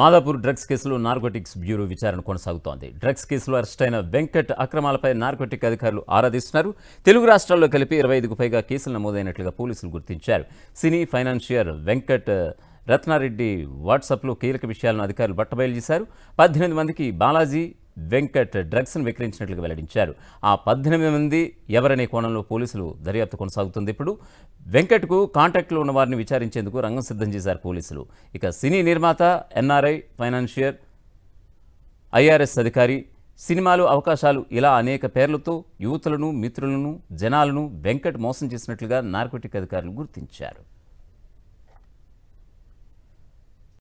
Madhapur drugs కేసులో narcotics bureau విచారణ కొనసాగుతోంది డ్రగ్స్ కేసులో అయిన వెంకట్ అక్రమాలపై నార్కోటిక్ అధికారులు ఆరాధిస్తున్నారు తెలుగు రాష్ట్రాల్లో కలిపి ఇరవై ఐదుకు పైగా కేసులు నమోదైనట్లుగా పోలీసులు గుర్తించారు సినీ ఫైనాన్షియర్ వెంకట్ రత్నారెడ్డి వాట్సాప్లో కీలక విషయాలను అధికారులు బట్టబయలు చేశారు పద్దెనిమిది మందికి బాలాజీ వెంకట్ డ్రగ్స్ను విక్రయించినట్లుగా వెల్లడించారు ఆ పద్దెనిమిది మంది ఎవరనే కోణంలో పోలీసులు దర్యాప్తు కొనసాగుతుంది ఇప్పుడు వెంకట్కు కాంటాక్ట్లో ఉన్న వారిని విచారించేందుకు రంగం సిద్ధం చేశారు పోలీసులు ఇక సినీ నిర్మాత ఎన్ఆర్ఐ ఫైనాన్షియర్ ఐఆర్ఎస్ అధికారి సినిమాలు అవకాశాలు ఇలా అనేక పేర్లతో యువతులను మిత్రులను జనాలను వెంకట్ మోసం చేసినట్లుగా నార్కోటిక్ అధికారులు గుర్తించారు